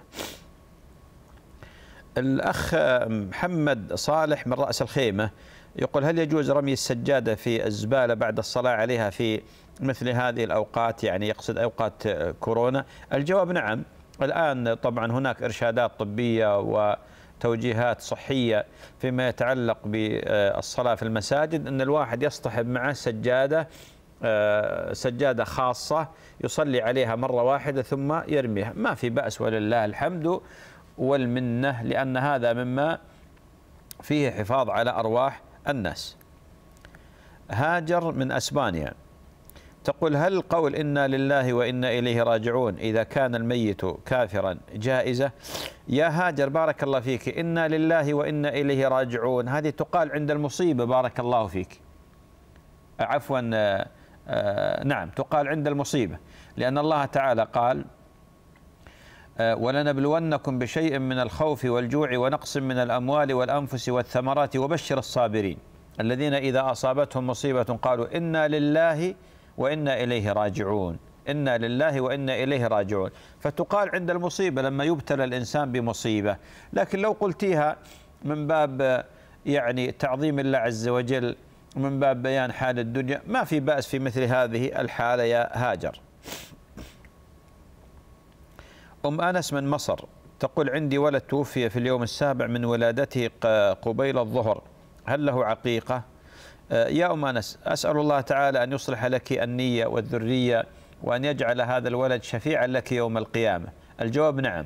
الأخ محمد صالح من رأس الخيمة يقول هل يجوز رمي السجادة في الزبالة بعد الصلاة عليها في مثل هذه الأوقات يعني يقصد أوقات كورونا الجواب نعم الآن طبعا هناك إرشادات طبية و توجيهات صحية فيما يتعلق بالصلاة في المساجد أن الواحد يصطحب معه سجادة سجادة خاصة يصلي عليها مرة واحدة ثم يرميها ما في بأس ولله الحمد والمنة لأن هذا مما فيه حفاظ على أرواح الناس هاجر من أسبانيا تقول هل القول إنا لله وإنا إليه راجعون إذا كان الميت كافرا جائزة يا هاجر بارك الله فيك إنا لله وإنا إليه راجعون هذه تقال عند المصيبة بارك الله فيك عفوا آه، آه، نعم تقال عند المصيبة لأن الله تعالى قال آه، ولنبلونكم بشيء من الخوف والجوع ونقص من الأموال والأنفس والثمرات وبشر الصابرين الذين إذا أصابتهم مصيبة قالوا إنا لله وإنا وإنا إليه راجعون إنا لله وإنا إليه راجعون فتقال عند المصيبة لما يبتلى الإنسان بمصيبة لكن لو قلتيها من باب يعني تعظيم الله عز وجل من باب بيان حال الدنيا ما في بأس في مثل هذه الحالة يا هاجر أم أنس من مصر تقول عندي ولد توفي في اليوم السابع من ولادته قبيل الظهر هل له عقيقة آه، يا أم أنس أسأل الله تعالى أن يصلح لك النية والذرية وأن يجعل هذا الولد شفيعا لك يوم القيامة الجواب نعم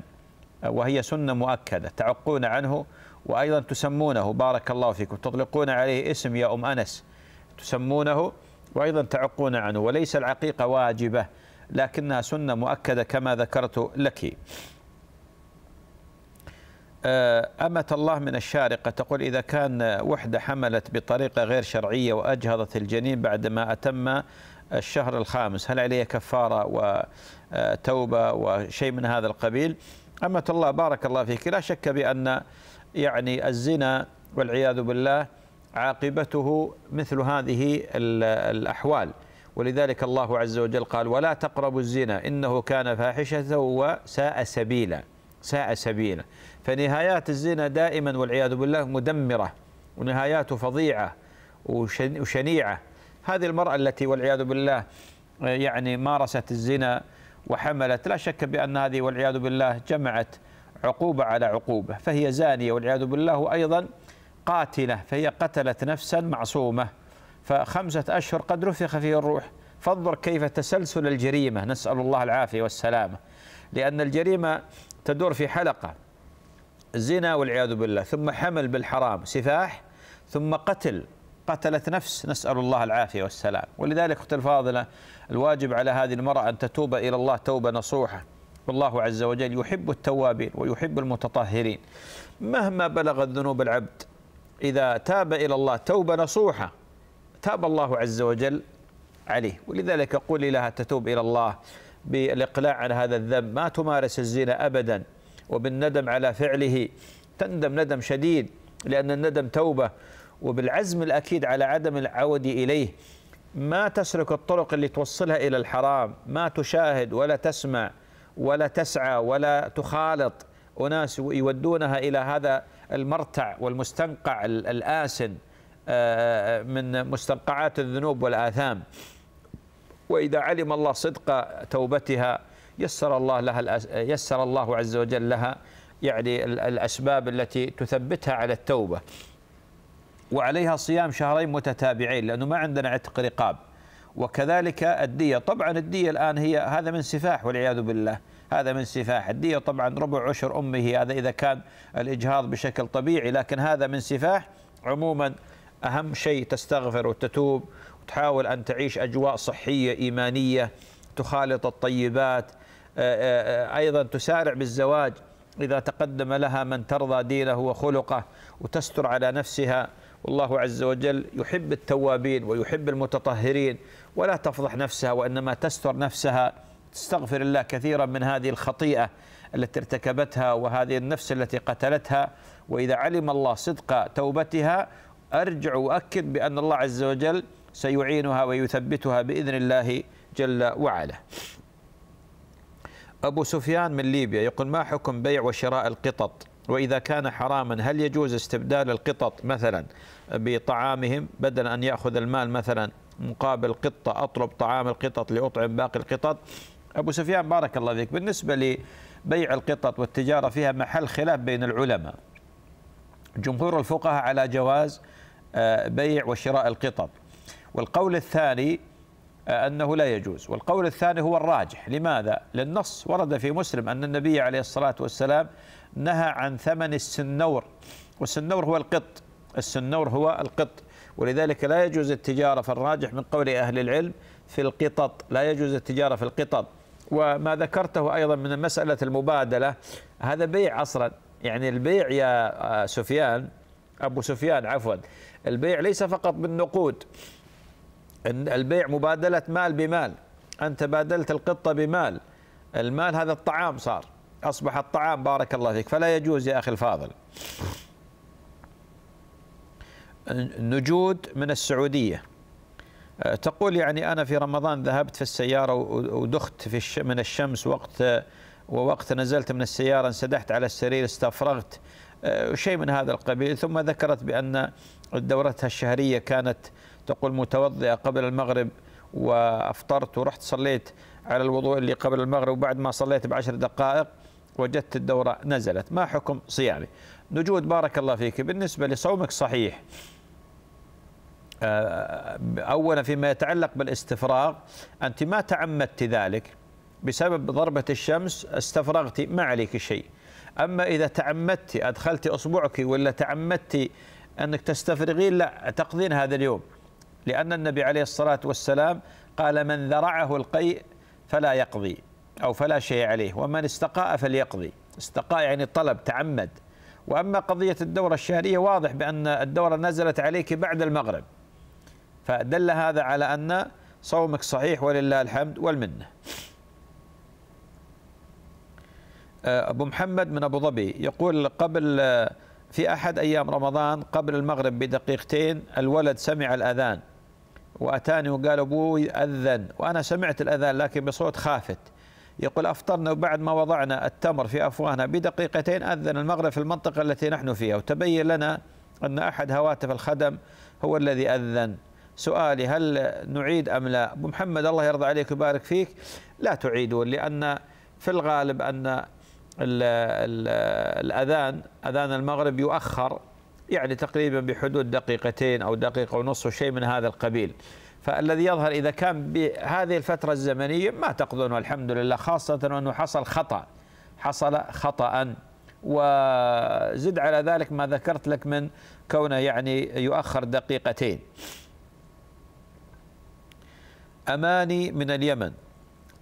آه، وهي سنة مؤكدة تعقون عنه وأيضا تسمونه بارك الله فيكم تطلقون عليه اسم يا أم أنس تسمونه وأيضا تعقون عنه وليس العقيقة واجبة لكنها سنة مؤكدة كما ذكرت لك آه، أمة الله من الشارقة تقول إذا كان وحدة حملت بطريقة غير شرعية وأجهضت الجنين بعدما أتم الشهر الخامس هل عليها كفارة وتوبة آه، وشيء من هذا القبيل أمة الله بارك الله فيك لا شك بأن يعني الزنا والعياذ بالله عاقبته مثل هذه الأحوال ولذلك الله عز وجل قال ولا تقربوا الزنا إنه كان فاحشة وساء سبيلا ساء سبيلا فنهايات الزنا دائما والعياذ بالله مدمرة ونهاياته فظيعة وشنيعة هذه المرأة التي والعياذ بالله آه، يعني مارست الزنا وحملت لا شك بأن هذه والعياذ بالله جمعت عقوبة على عقوبة فهي زانية والعياذ بالله وأيضا قاتلة فهي قتلت نفسا معصومة فخمسة أشهر قد رفخ فيه الروح فانظر كيف تسلسل الجريمة نسأل الله العافية والسلامة لأن الجريمة تدور في حلقة زنا والعياذ بالله ثم حمل بالحرام سفاح ثم قتل قتلت نفس نسأل الله العافية والسلام ولذلك أختي الفاضلة الواجب على هذه المرأة أن تتوب إلى الله توبة نصوحة والله عز وجل يحب التوابين ويحب المتطهرين مهما بلغت ذنوب العبد إذا تاب إلى الله توبة نصوحة تاب الله عز وجل عليه ولذلك أقول لها تتوب إلى الله بالإقلاع عن هذا الذنب ما تمارس الزنا أبدا وبالندم على فعله تندم ندم شديد لأن الندم توبة وبالعزم الأكيد على عدم العود إليه ما تسلك الطرق اللي توصلها إلى الحرام ما تشاهد ولا تسمع ولا تسعى ولا تخالط أناس يودونها إلى هذا المرتع والمستنقع الآسن آه، آه، من مستنقعات الذنوب والآثام وإذا علم الله صدق توبتها يسر الله لها يسر الله عز وجل لها يعني الأسباب التي تثبتها على التوبة وعليها صيام شهرين متتابعين لأنه ما عندنا عتق رقاب وكذلك الدية طبعا الدية الآن هي هذا من سفاح والعياذ بالله هذا من سفاح الدية طبعا ربع عشر أمه هذا إذا كان الإجهاض بشكل طبيعي لكن هذا من سفاح عموما أهم شيء تستغفر وتتوب تحاول أن تعيش أجواء صحية إيمانية تخالط الطيبات آه، آه، آه، أيضا تسارع بالزواج إذا تقدم لها من ترضى دينه وخلقه وتستر على نفسها والله عز وجل يحب التوابين ويحب المتطهرين ولا تفضح نفسها وإنما تستر نفسها تستغفر الله كثيرا من هذه الخطيئة التي ارتكبتها وهذه النفس التي قتلتها وإذا علم الله صدق توبتها أرجع وأكد بأن الله عز وجل سيعينها ويثبتها بإذن الله جل وعلا أبو سفيان من ليبيا يقول ما حكم بيع وشراء القطط وإذا كان حراما هل يجوز استبدال القطط مثلا بطعامهم بدل أن يأخذ المال مثلا مقابل قطة أطلب طعام القطط لأطعم باقي القطط أبو سفيان بارك الله فيك بالنسبة لبيع القطط والتجارة فيها محل خلاف بين العلماء جمهور الفقهاء على جواز آه، بيع وشراء القطط والقول الثاني آه، أنه لا يجوز والقول الثاني هو الراجح لماذا؟ للنص ورد في مسلم أن النبي عليه الصلاة والسلام نهى عن ثمن السنور والسنور هو القط السنور هو القط ولذلك لا يجوز التجارة في الراجح من قول أهل العلم في القطط لا يجوز التجارة في القطط وما ذكرته أيضا من مسألة المبادلة هذا بيع أصلا يعني البيع يا آه، سفيان أبو سفيان عفوا البيع ليس فقط بالنقود البيع مبادلة مال بمال أنت بادلت القطة بمال المال هذا الطعام صار أصبح الطعام بارك الله فيك فلا يجوز يا أخي الفاضل نجود من السعودية أه، تقول يعني أنا في رمضان ذهبت في السيارة ودخت في من الشمس وقت ووقت نزلت من السيارة انسدحت على السرير استفرغت أه، شيء من هذا القبيل ثم ذكرت بأن دورتها الشهرية كانت تقول متوضئة قبل المغرب وأفطرت ورحت صليت على الوضوء اللي قبل المغرب وبعد ما صليت بعشر دقائق وجدت الدورة نزلت ما حكم صيامي نجود بارك الله فيك بالنسبة لصومك صحيح آه، أولا فيما يتعلق بالاستفراغ أنت ما تعمدت ذلك بسبب ضربة الشمس استفرغت ما عليك شيء أما إذا تعمدت أدخلت أصبعك ولا تعمدت أنك تستفرغين لا تقضين هذا اليوم لأن النبي عليه الصلاة والسلام قال من ذرعه القيء فلا يقضي أو فلا شيء عليه ومن استقاء فليقضي استقاء يعني طلب تعمد وأما قضية الدورة الشهرية واضح بأن الدورة نزلت عليك بعد المغرب فدل هذا على أن صومك صحيح ولله الحمد والمنة آه، أبو محمد من أبو ظبي يقول قبل آه، في أحد أيام رمضان قبل المغرب بدقيقتين الولد سمع الأذان وأتاني وقال أبوي أذن وأنا سمعت الأذان لكن بصوت خافت يقول أفطرنا وبعد ما وضعنا التمر في أفواهنا بدقيقتين أذن المغرب في المنطقة التي نحن فيها وتبين لنا أن أحد هواتف الخدم هو الذي أذن سؤالي هل نعيد أم لا أبو محمد الله يرضى عليك ويبارك فيك لا تعيدون لأن في الغالب أن الأذان أذان المغرب يؤخر يعني تقريبا بحدود دقيقتين أو دقيقة ونصف شيء من هذا القبيل فالذي يظهر إذا كان بهذه الفترة الزمنية ما تقضون الحمد لله خاصة أنه حصل خطأ حصل خطأ وزد على ذلك ما ذكرت لك من كونه يعني يؤخر دقيقتين أماني من اليمن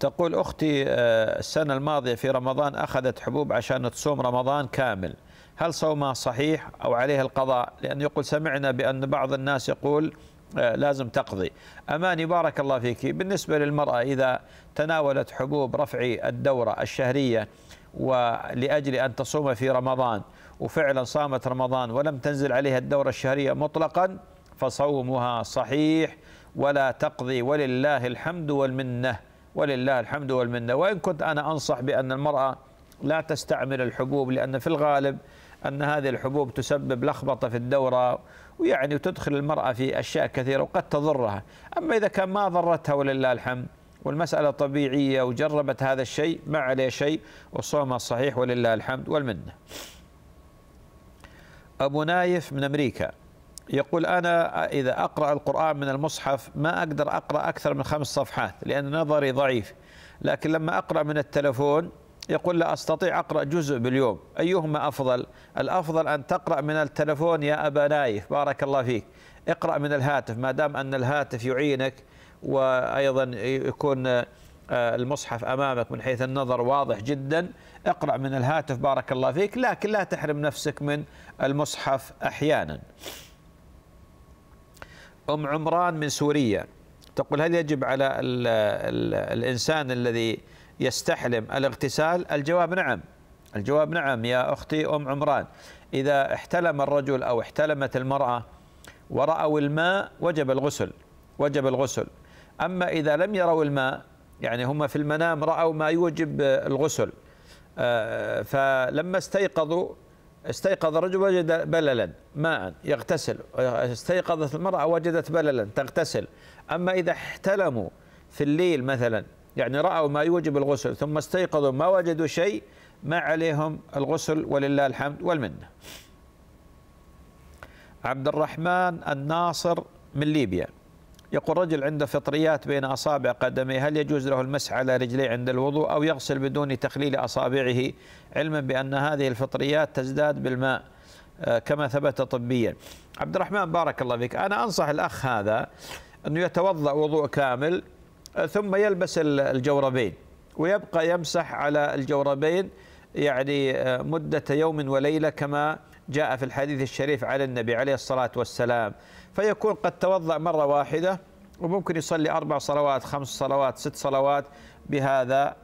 تقول أختي آه، السنة الماضية في رمضان أخذت حبوب عشان تصوم رمضان كامل هل صومه صحيح أو عليه القضاء لأنه يقول سمعنا بأن بعض الناس يقول آه، لازم تقضي أماني بارك الله فيك بالنسبة للمرأة إذا تناولت حبوب رفع الدورة الشهرية ولأجل أن تصوم في رمضان وفعلا صامت رمضان ولم تنزل عليها الدورة الشهرية مطلقا فصومها صحيح ولا تقضي ولله الحمد والمنة ولله الحمد والمنة وإن كنت أنا أنصح بأن المرأة لا تستعمل الحبوب لأن في الغالب أن هذه الحبوب تسبب لخبطة في الدورة ويعني وتدخل المرأة في أشياء كثيرة وقد تضرها أما إذا كان ما ضرتها ولله الحمد والمسألة طبيعية وجربت هذا الشيء ما عليه شيء وصومها صحيح ولله الحمد والمنة أبو نايف من أمريكا يقول أنا إذا أقرأ القرآن من المصحف ما أقدر أقرأ أكثر من خمس صفحات لأن نظري ضعيف لكن لما أقرأ من التلفون يقول لا أستطيع أقرأ جزء باليوم أيهما أفضل الأفضل أن تقرأ من التلفون يا أبا نايف بارك الله فيك اقرأ من الهاتف ما دام أن الهاتف يعينك وأيضا يكون آه، المصحف أمامك من حيث النظر واضح جدا اقرأ من الهاتف بارك الله فيك لكن لا تحرم نفسك من المصحف أحيانا أم عمران من سوريا تقول هل يجب على الإنسان الذي يستحلم الاغتسال الجواب نعم الجواب نعم يا أختي أم عمران إذا احتلم الرجل أو احتلمت المرأة ورأوا الماء وجب الغسل وجب الغسل أما إذا لم يروا الماء يعني هم في المنام رأوا ما يوجب الغسل آه، فلما استيقظوا استيقظ الرجل وجد بللا ماء يغتسل استيقظت المرأة وجدت بللا تغتسل أما إذا احتلموا في الليل مثلا يعني رأوا ما يوجب الغسل ثم استيقظوا ما وجدوا شيء ما عليهم الغسل ولله الحمد والمنة عبد الرحمن الناصر من ليبيا يقول رجل عنده فطريات بين أصابع قدميه هل يجوز له المسح على رجليه عند الوضوء أو يغسل بدون تخليل أصابعه علما بأن هذه الفطريات تزداد بالماء آه، كما ثبت طبيا عبد الرحمن بارك الله فيك أنا أنصح الأخ هذا أنه يتوضأ وضوء كامل ثم يلبس الجوربين ويبقى يمسح على الجوربين يعني آه، مدة يوم وليلة كما جاء في الحديث الشريف على النبي عليه الصلاة والسلام فيكون قد توضأ مرة واحدة وممكن يصلي أربع صلوات خمس صلوات ست صلوات بهذا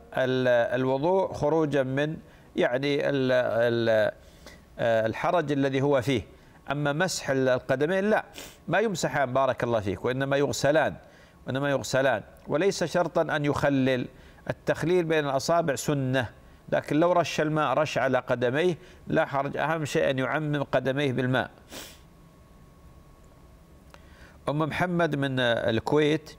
الوضوء خروجا من يعني آه، الحرج الذي هو فيه أما مسح القدمين لا ما يمسحان بارك الله فيك وإنما يغسلان وإنما يغسلان وليس شرطا أن يخلل التخليل بين الأصابع سنة لكن لو رش الماء رش على قدميه لا حرج أهم شيء أن يعمم قدميه بالماء أم محمد من الكويت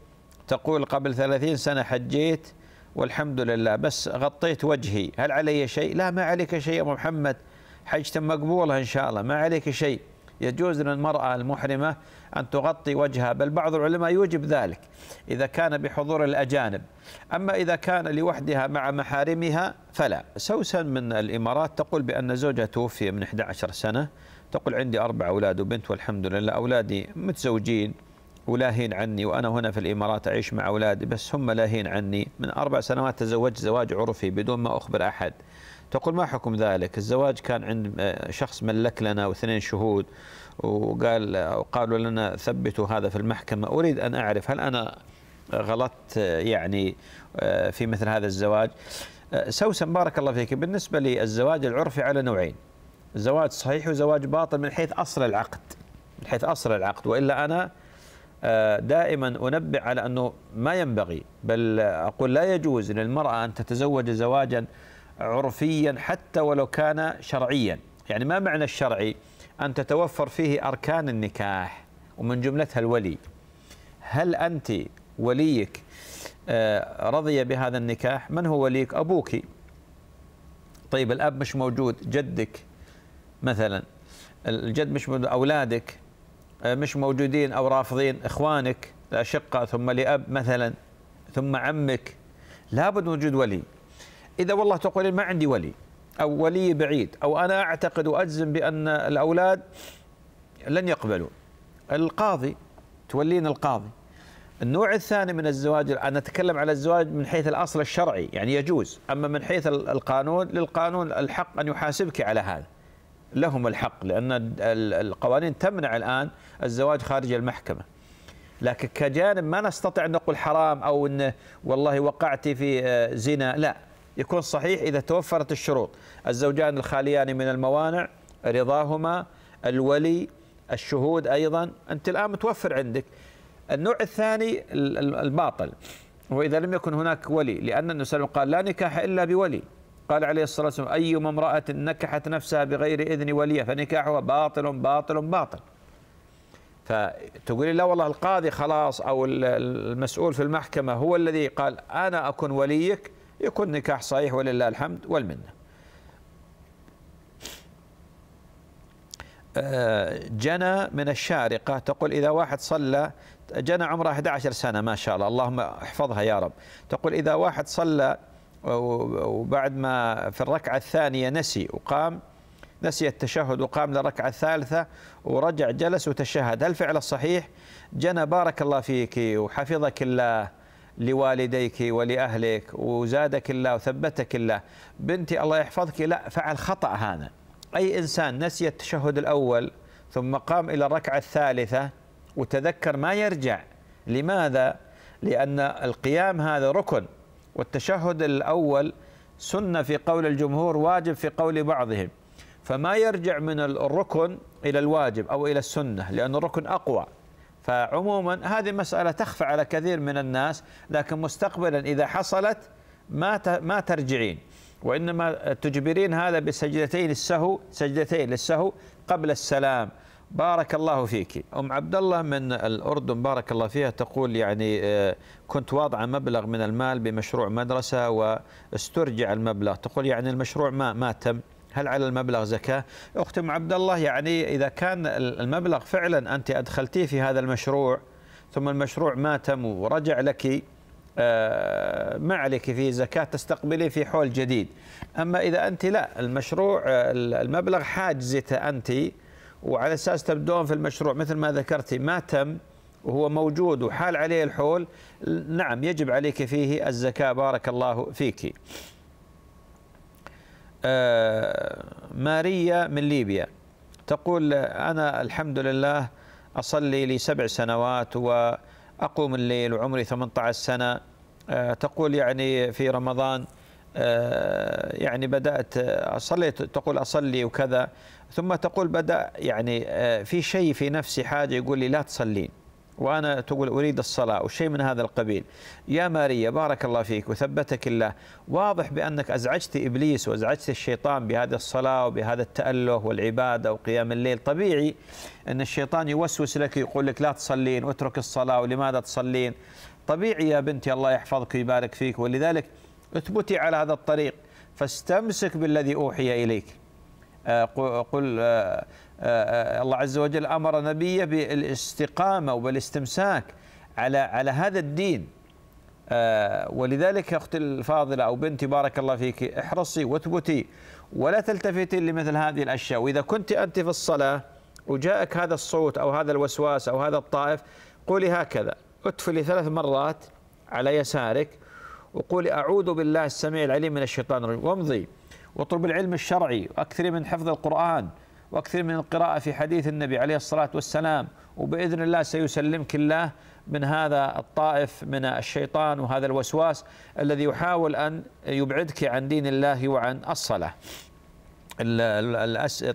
تقول قبل ثلاثين سنة حجيت والحمد لله بس غطيت وجهي هل علي شيء لا ما عليك شيء يا أم محمد حجت مقبولة إن شاء الله ما عليك شيء يجوز للمرأة المحرمة أن تغطي وجهها بل بعض العلماء يوجب ذلك إذا كان بحضور الأجانب أما إذا كان لوحدها مع محارمها فلا سوسن من الإمارات تقول بأن زوجها توفي من 11 سنة تقول عندي أربع أولاد وبنت والحمد لله أولادي متزوجين ولاهين عني وأنا هنا في الإمارات أعيش مع أولادي بس هم لاهين عني من أربع سنوات تزوجت زواج عرفي بدون ما أخبر أحد تقول ما حكم ذلك الزواج كان عند آه، شخص ملك لنا واثنين شهود وقال آه، قالوا لنا ثبتوا هذا في المحكمة أريد أن أعرف هل أنا غلطت آه، يعني في مثل هذا الزواج سوسن بارك الله فيك بالنسبة للزواج العرفي على نوعين زواج صحيح وزواج باطل من حيث أصل العقد من حيث أصل العقد وإلا أنا آه، دائما أنبه على أنه ما ينبغي بل أقول لا يجوز للمرأة أن تتزوج زواجا عرفيا حتى ولو كان شرعيا يعني ما معنى الشرعي أن تتوفر فيه أركان النكاح ومن جملتها الولي هل أنت وليك آه، رضي بهذا النكاح من هو وليك أبوك طيب الأب مش موجود جدك مثلا الجد مش موجود أولادك آه، مش موجودين او رافضين اخوانك الاشقه ثم لاب مثلا ثم عمك لابد من وجود ولي اذا والله تقولين ما عندي ولي او ولي بعيد او انا اعتقد واجزم بان الاولاد لن يقبلوا القاضي تولين القاضي النوع الثاني من الزواج انا اتكلم على الزواج من حيث الاصل الشرعي يعني يجوز اما من حيث القانون للقانون الحق ان يحاسبك على هذا لهم الحق لأن القوانين تمنع الآن الزواج خارج المحكمة لكن كجانب ما نستطيع أن نقول حرام أو أن والله وقعت في آه، زنا لا يكون صحيح إذا توفرت الشروط الزوجان الخاليان من الموانع رضاهما الولي الشهود أيضا أنت الآن متوفر عندك النوع الثاني الباطل وإذا لم يكن هناك ولي لأن النبي صلى الله عليه وسلم قال لا نكاح إلا بولي قال عليه الصلاة والسلام أيما امرأة نكحت نفسها بغير إذن ولية فنكاحها باطل باطل باطل فتقولي لا والله القاضي خلاص أو المسؤول في المحكمة هو الذي قال أنا أكون وليك يكون نكاح صحيح ولله الحمد والمنة آه، جنى من الشارقة تقول إذا واحد صلى جنى عمره 11 سنة ما شاء الله اللهم احفظها يا رب تقول إذا واحد صلى وبعد ما في الركعة الثانية نسي وقام نسي التشهد وقام للركعة الثالثة ورجع جلس وتشهد هل فعل الصحيح جنى بارك الله فيك وحفظك الله لوالديك ولأهلك وزادك الله وثبتك الله بنتي الله يحفظك لا فعل خطأ هذا أي إنسان نسي التشهد الأول ثم قام إلى الركعة الثالثة وتذكر ما يرجع لماذا؟ لأن القيام هذا ركن والتشهد الأول سنة في قول الجمهور واجب في قول بعضهم فما يرجع من الركن إلى الواجب أو إلى السنة لأن الركن أقوى فعموما هذه مسألة تخفى على كثير من الناس لكن مستقبلا إذا حصلت ما ما ترجعين وإنما تجبرين هذا بسجدتين السهو سجدتين للسهو قبل السلام بارك الله فيك أم عبد الله من الأردن بارك الله فيها تقول يعني آه، كنت واضعة مبلغ من المال بمشروع مدرسة واسترجع المبلغ تقول يعني المشروع ما, ما تم هل على المبلغ زكاة؟ أخت أم عبد الله يعني إذا كان المبلغ فعلا أنت أدخلتيه في هذا المشروع ثم المشروع ما تم ورجع لك آه، ما عليك فيه زكاة تستقبلي في حول جديد أما إذا أنت لا المشروع آه، المبلغ حاجزته أنت وعلى اساس تبدون في المشروع مثل ما ذكرتي ما تم وهو موجود وحال عليه الحول نعم يجب عليك فيه الزكاه بارك الله فيك. آه، ماريا من ليبيا تقول انا الحمد لله اصلي لي سبع سنوات واقوم الليل وعمري 18 سنه آه، تقول يعني في رمضان آه، يعني بدأت آه، صليت تقول أصلي وكذا ثم تقول بدأ يعني آه، في شيء في نفسي حاجة يقول لي لا تصلين وأنا تقول أريد الصلاة وشيء من هذا القبيل يا ماريا بارك الله فيك وثبتك الله واضح بأنك أزعجت إبليس وأزعجت الشيطان بهذه الصلاة وبهذا التأله والعبادة وقيام الليل طبيعي أن الشيطان يوسوس لك يقول لك لا تصلين واترك الصلاة ولماذا تصلين طبيعي يا بنتي الله يحفظك ويبارك فيك ولذلك اثبتي على هذا الطريق فاستمسك بالذي أوحي إليك آه، قل آه، آه، الله عز وجل أمر نبيه بالاستقامة وبالاستمساك على على هذا الدين ولذلك أختي الفاضلة أو بنتي بارك الله فيك احرصي واثبتي ولا تلتفتي لمثل هذه الأشياء وإذا كنت أنت في الصلاة وجاءك هذا الصوت أو هذا الوسواس أو هذا الطائف قولي هكذا اتفلي ثلاث مرات على يسارك وقولي أعوذ بالله السميع العليم من الشيطان الرجيم وامضي واطلب العلم الشرعي وأكثري من حفظ القرآن وأكثري من القراءة في حديث النبي عليه الصلاة والسلام وبإذن الله سيسلمك الله من هذا الطائف من الشيطان وهذا الوسواس الذي يحاول أن يبعدك عن دين الله وعن الصلاة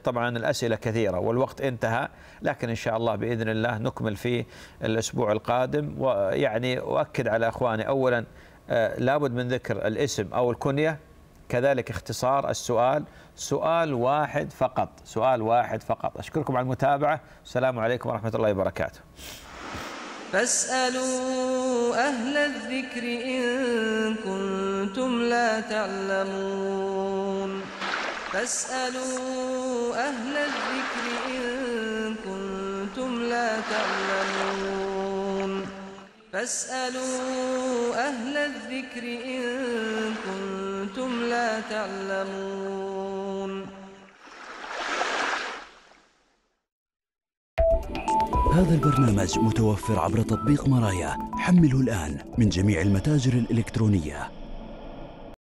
طبعا الأسئلة كثيرة والوقت انتهى لكن إن شاء الله بإذن الله نكمل في الأسبوع القادم ويعني أؤكد على أخواني أولا آه، لابد من ذكر الاسم أو الكنية كذلك اختصار السؤال سؤال واحد فقط سؤال واحد فقط أشكركم على المتابعة السلام عليكم ورحمة الله وبركاته فاسألوا أهل الذكر إن كنتم لا تعلمون فاسألوا أهل الذكر إن كنتم لا تعلمون فاسألوا أهل الذكر إن كنتم لا تعلمون هذا البرنامج متوفر عبر تطبيق مرايا حمله الآن من جميع المتاجر الإلكترونية